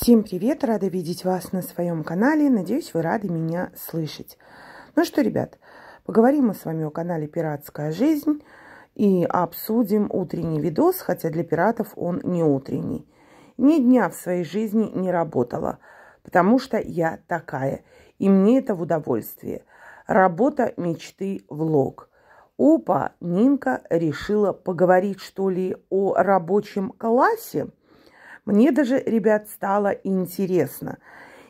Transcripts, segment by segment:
Всем привет! Рада видеть вас на своем канале. Надеюсь, вы рады меня слышать. Ну что, ребят, поговорим мы с вами о канале «Пиратская жизнь» и обсудим утренний видос, хотя для пиратов он не утренний. Ни дня в своей жизни не работала, потому что я такая, и мне это в удовольствие. Работа мечты влог. Опа, Нинка решила поговорить, что ли, о рабочем классе – мне даже, ребят, стало интересно.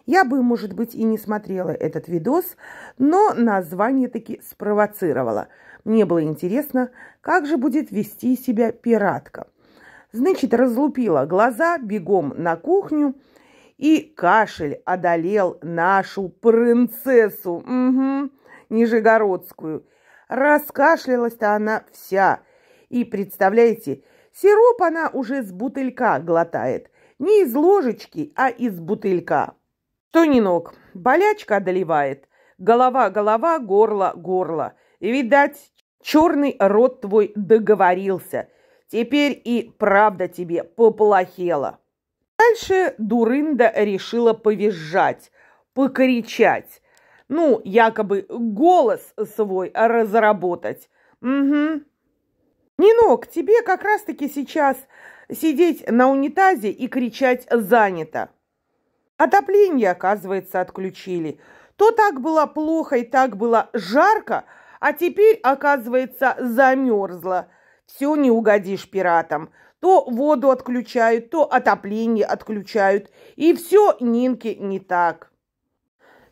Я бы, может быть, и не смотрела этот видос, но название таки спровоцировало. Мне было интересно, как же будет вести себя пиратка. Значит, разлупила глаза бегом на кухню, и кашель одолел нашу принцессу, угу, нижегородскую. Раскашлялась-то она вся. И, представляете, сироп она уже с бутылька глотает – не из ложечки, а из бутылька. Что ни ног, болячка одолевает. Голова, голова, горло, горло. И, видать, черный рот твой договорился. Теперь и правда тебе поплохело. Дальше Дурында решила повизжать, покричать. Ну, якобы голос свой разработать. Угу. Нинок, тебе как раз-таки сейчас сидеть на унитазе и кричать «занято». Отопление, оказывается, отключили. То так было плохо и так было жарко, а теперь, оказывается, замерзло. Все не угодишь пиратам. То воду отключают, то отопление отключают. И все Нинке не так.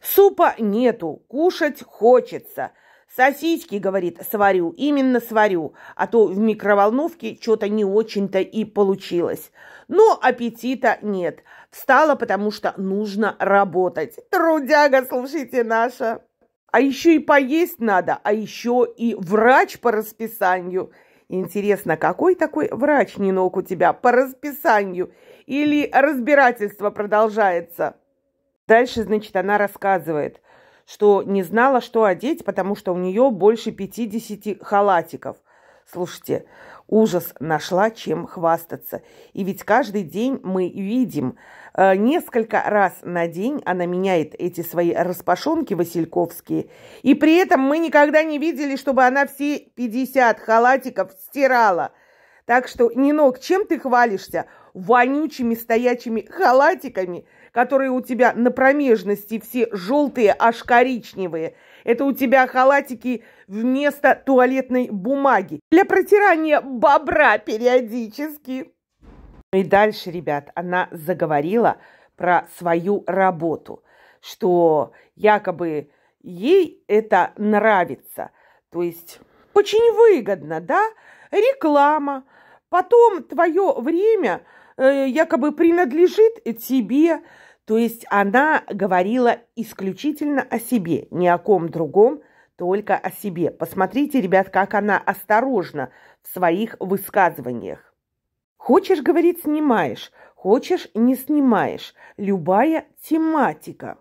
Супа нету, кушать хочется – Сосиски, говорит, сварю, именно сварю, а то в микроволновке что-то не очень-то и получилось. Но аппетита нет. Встала, потому что нужно работать. Трудяга, слушайте, наша. А еще и поесть надо, а еще и врач по расписанию. Интересно, какой такой врач, Нинок, у тебя по расписанию? Или разбирательство продолжается? Дальше, значит, она рассказывает что не знала, что одеть, потому что у нее больше 50 халатиков. Слушайте, ужас нашла, чем хвастаться. И ведь каждый день мы видим. Э, несколько раз на день она меняет эти свои распашонки васильковские. И при этом мы никогда не видели, чтобы она все 50 халатиков стирала. Так что, Нинок, чем ты хвалишься? Вонючими стоячими халатиками – которые у тебя на промежности все желтые, аж коричневые. Это у тебя халатики вместо туалетной бумаги. Для протирания бобра периодически. Ну и дальше, ребят, она заговорила про свою работу, что якобы ей это нравится. То есть очень выгодно, да? Реклама. Потом твое время э, якобы принадлежит тебе, то есть она говорила исключительно о себе, ни о ком другом, только о себе. Посмотрите, ребят, как она осторожна в своих высказываниях. Хочешь, говорит, снимаешь, хочешь, не снимаешь. Любая тематика.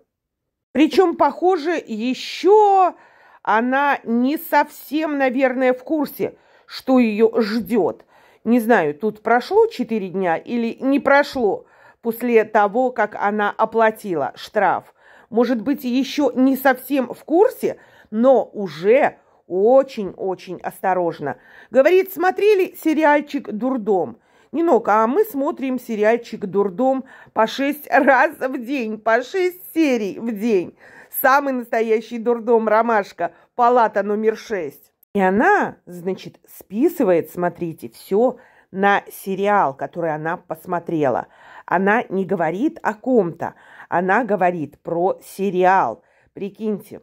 Причем, похоже, еще она не совсем, наверное, в курсе, что ее ждет. Не знаю, тут прошло 4 дня или не прошло, после того, как она оплатила штраф. Может быть, еще не совсем в курсе, но уже очень-очень осторожно. Говорит, смотрели сериальчик «Дурдом». Нинок, а мы смотрим сериальчик «Дурдом» по шесть раз в день, по шесть серий в день. Самый настоящий дурдом «Ромашка», палата номер шесть. И она, значит, списывает, смотрите, все – на сериал, который она посмотрела. Она не говорит о ком-то, она говорит про сериал. Прикиньте.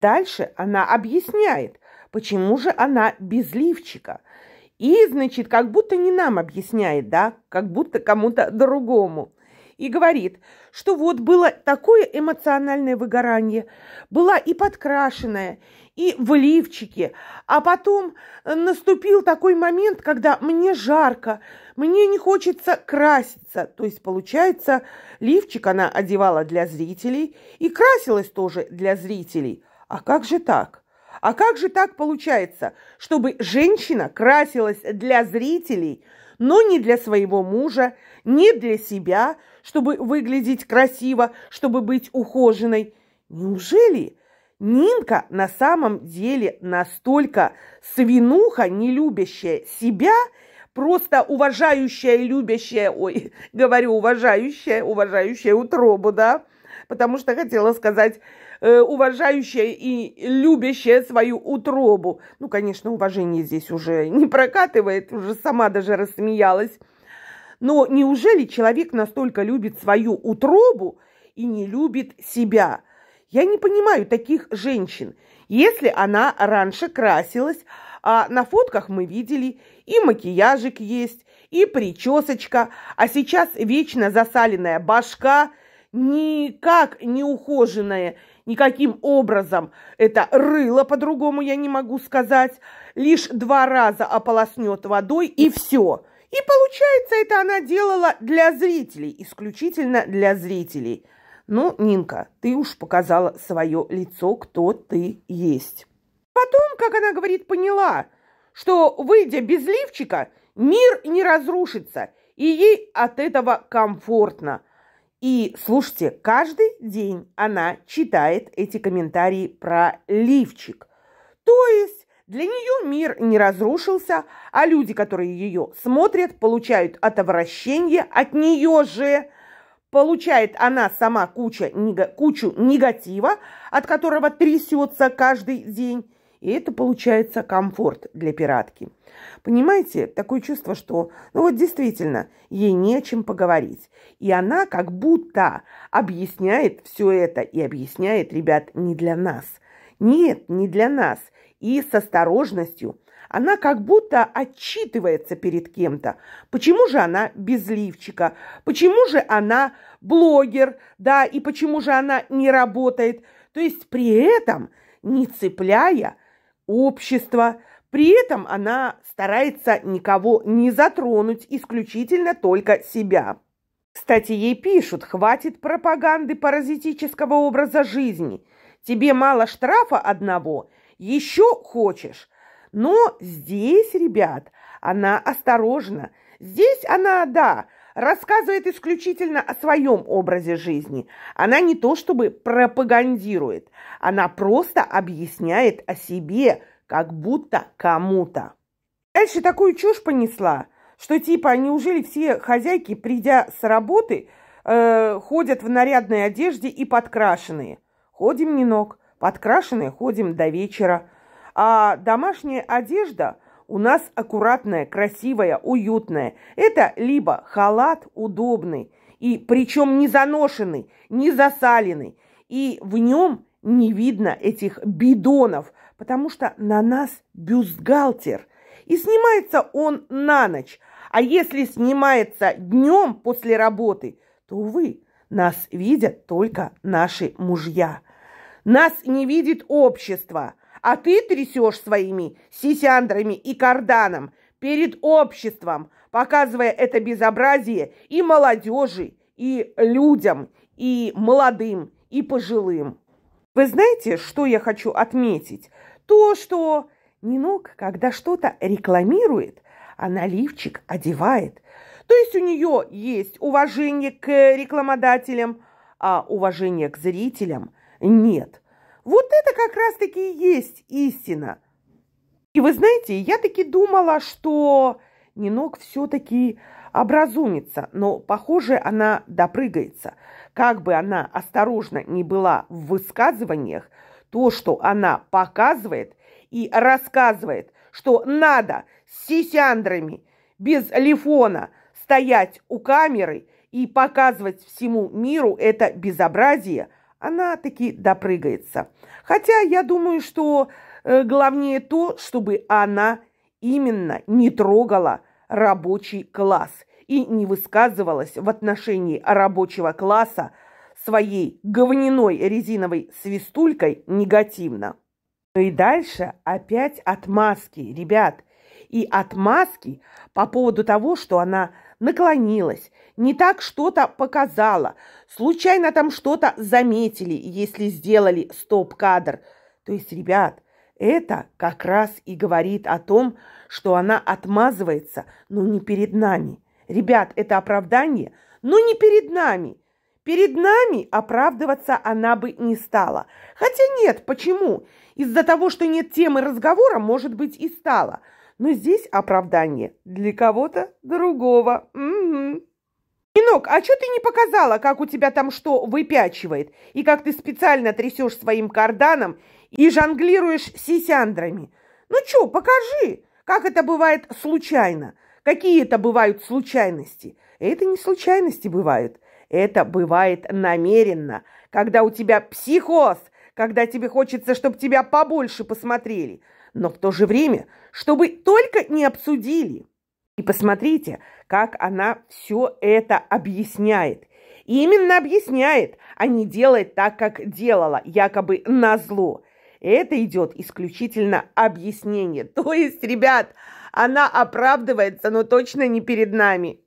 Дальше она объясняет, почему же она без лифчика. И, значит, как будто не нам объясняет, да, как будто кому-то другому. И говорит, что вот было такое эмоциональное выгорание, была и подкрашенная, и в лифчике. А потом э, наступил такой момент, когда мне жарко, мне не хочется краситься. То есть, получается, лифчик она одевала для зрителей и красилась тоже для зрителей. А как же так? А как же так получается, чтобы женщина красилась для зрителей, но не для своего мужа, не для себя, чтобы выглядеть красиво, чтобы быть ухоженной? Неужели Нинка на самом деле настолько свинуха, не любящая себя, просто уважающая и любящая, ой, говорю уважающая, уважающая утробу, да, потому что хотела сказать э, уважающая и любящая свою утробу. Ну, конечно, уважение здесь уже не прокатывает, уже сама даже рассмеялась. Но неужели человек настолько любит свою утробу и не любит себя – я не понимаю таких женщин. Если она раньше красилась, а на фотках мы видели, и макияжик есть, и причесочка, а сейчас вечно засаленная башка, никак не ухоженная, никаким образом. Это рыло, по-другому я не могу сказать. Лишь два раза ополоснет водой, и все. И получается, это она делала для зрителей, исключительно для зрителей – ну, Нинка, ты уж показала свое лицо, кто ты есть. Потом, как она говорит, поняла, что, выйдя без лифчика, мир не разрушится, и ей от этого комфортно. И, слушайте, каждый день она читает эти комментарии про лифчик. То есть для нее мир не разрушился, а люди, которые ее смотрят, получают отвращение от нее же – Получает она сама куча, кучу негатива, от которого трясется каждый день. И это получается комфорт для пиратки. Понимаете, такое чувство, что, ну вот действительно, ей не о чем поговорить. И она как будто объясняет все это. И объясняет, ребят, не для нас. Нет, не для нас. И с осторожностью, она как будто отчитывается перед кем-то. Почему же она без лифчика? Почему же она блогер? Да, и почему же она не работает? То есть при этом не цепляя общество, при этом она старается никого не затронуть, исключительно только себя. Кстати, ей пишут, хватит пропаганды паразитического образа жизни. Тебе мало штрафа одного, еще хочешь. Но здесь, ребят, она осторожна. Здесь она, да, рассказывает исключительно о своем образе жизни. Она не то чтобы пропагандирует, она просто объясняет о себе, как будто кому-то. Дальше такую чушь понесла, что типа, «А неужели все хозяйки, придя с работы, э, ходят в нарядной одежде и подкрашенные? Ходим не ног, подкрашенные ходим до вечера. А домашняя одежда у нас аккуратная, красивая, уютная. Это либо халат удобный, и причем не заношенный, не засаленный, и в нем не видно этих бидонов, потому что на нас бюстгальтер. И снимается он на ночь. А если снимается днем после работы, то, увы, нас видят только наши мужья. Нас не видит общество – а ты трясешь своими сисяндрами и карданом перед обществом, показывая это безобразие и молодежи, и людям, и молодым, и пожилым. Вы знаете, что я хочу отметить? То, что Нинок, когда что-то рекламирует, она а лифчик одевает. То есть у нее есть уважение к рекламодателям, а уважение к зрителям нет. Вот это как раз-таки и есть истина. И вы знаете, я таки думала, что Нинок все-таки образумится, но, похоже, она допрыгается. Как бы она осторожно не была в высказываниях, то, что она показывает и рассказывает, что надо с сисяндрами без лифона стоять у камеры и показывать всему миру это безобразие – она таки допрыгается. Хотя я думаю, что э, главнее то, чтобы она именно не трогала рабочий класс и не высказывалась в отношении рабочего класса своей говняной резиновой свистулькой негативно. Ну и дальше опять отмазки, ребят. И отмазки по поводу того, что она наклонилась, не так что-то показала, случайно там что-то заметили, если сделали стоп-кадр. То есть, ребят, это как раз и говорит о том, что она отмазывается, но не перед нами. Ребят, это оправдание, но не перед нами. Перед нами оправдываться она бы не стала. Хотя нет, почему? Из-за того, что нет темы разговора, может быть, и стала. Но здесь оправдание для кого-то другого. Угу. «Инок, а что ты не показала, как у тебя там что выпячивает, и как ты специально трясешь своим карданом и жонглируешь сисяндрами? Ну что, покажи, как это бывает случайно, какие это бывают случайности. Это не случайности бывают, это бывает намеренно, когда у тебя психоз, когда тебе хочется, чтобы тебя побольше посмотрели, но в то же время, чтобы только не обсудили». И посмотрите, как она все это объясняет. И именно объясняет, а не делает так, как делала, якобы на зло. Это идет исключительно объяснение. То есть, ребят, она оправдывается, но точно не перед нами.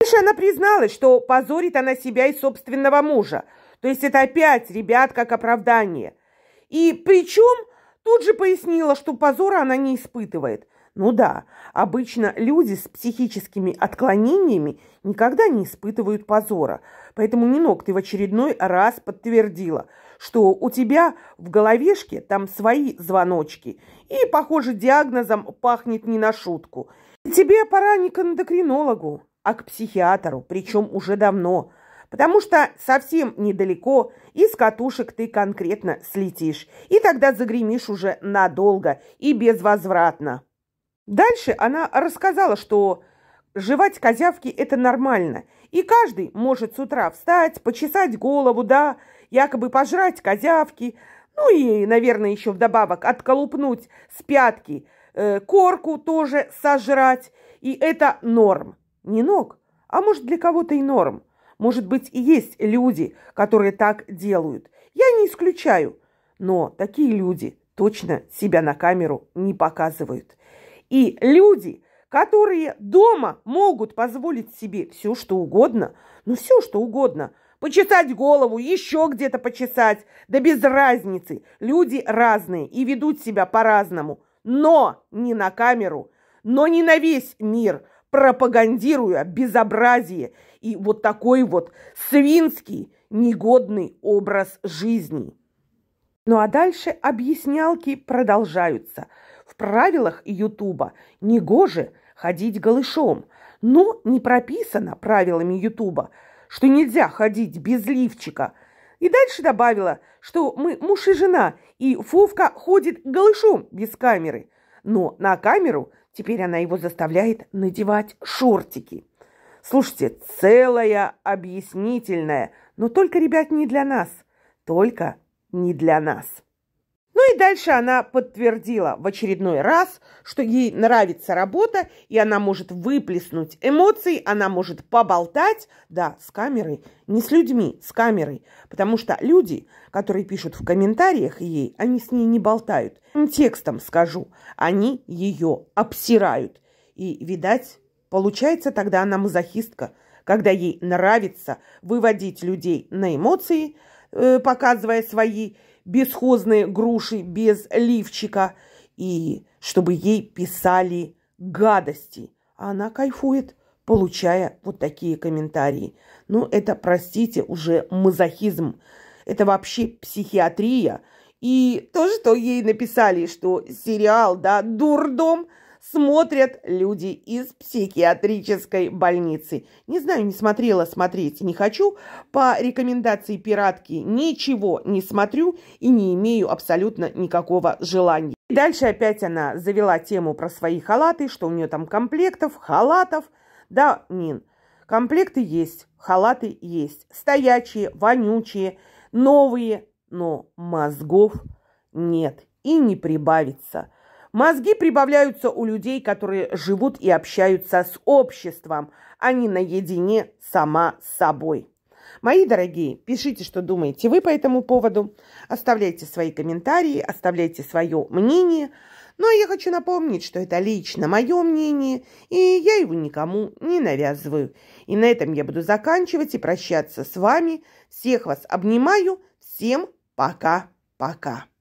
Дальше она призналась, что позорит она себя и собственного мужа. То есть это опять, ребят, как оправдание. И причем тут же пояснила, что позора она не испытывает – ну да, обычно люди с психическими отклонениями никогда не испытывают позора. Поэтому, Нинок, ты в очередной раз подтвердила, что у тебя в головешке там свои звоночки. И, похоже, диагнозом пахнет не на шутку. Тебе пора не к эндокринологу, а к психиатру, причем уже давно потому что совсем недалеко из катушек ты конкретно слетишь, и тогда загремишь уже надолго и безвозвратно. Дальше она рассказала, что жевать козявки – это нормально. И каждый может с утра встать, почесать голову, да, якобы пожрать козявки, ну и, наверное, еще вдобавок отколупнуть с пятки э, корку тоже сожрать. И это норм. Не ног, а может для кого-то и норм. Может быть, и есть люди, которые так делают. Я не исключаю, но такие люди точно себя на камеру не показывают. И люди, которые дома могут позволить себе все, что угодно, ну все, что угодно, почесать голову, еще где-то почесать, да без разницы. Люди разные и ведут себя по-разному, но не на камеру, но не на весь мир, пропагандируя безобразие и вот такой вот свинский, негодный образ жизни. Ну а дальше объяснялки продолжаются – правилах Ютуба негоже ходить голышом, но не прописано правилами Ютуба, что нельзя ходить без лифчика. И дальше добавила, что мы муж и жена, и Фовка ходит голышом без камеры. Но на камеру теперь она его заставляет надевать шортики. Слушайте, целая объяснительная, но только, ребят, не для нас. Только не для нас. Ну и дальше она подтвердила в очередной раз, что ей нравится работа, и она может выплеснуть эмоции, она может поболтать, да, с камерой, не с людьми, с камерой, потому что люди, которые пишут в комментариях ей, они с ней не болтают. Текстом скажу, они ее обсирают. И, видать, получается тогда она мазохистка, когда ей нравится выводить людей на эмоции, э, показывая свои бесхозные груши без лифчика и чтобы ей писали гадости. А она кайфует, получая вот такие комментарии. Ну, это, простите, уже мазохизм. Это вообще психиатрия. И то, что ей написали, что сериал, да, дурдом – смотрят люди из психиатрической больницы. Не знаю, не смотрела, смотреть не хочу. По рекомендации пиратки ничего не смотрю и не имею абсолютно никакого желания. Дальше опять она завела тему про свои халаты, что у нее там комплектов, халатов. Да, Нин, комплекты есть, халаты есть. Стоячие, вонючие, новые, но мозгов нет и не прибавится. Мозги прибавляются у людей, которые живут и общаются с обществом, а не наедине сама с собой. Мои дорогие, пишите, что думаете вы по этому поводу, оставляйте свои комментарии, оставляйте свое мнение. Но я хочу напомнить, что это лично мое мнение, и я его никому не навязываю. И на этом я буду заканчивать и прощаться с вами. Всех вас обнимаю. Всем пока-пока.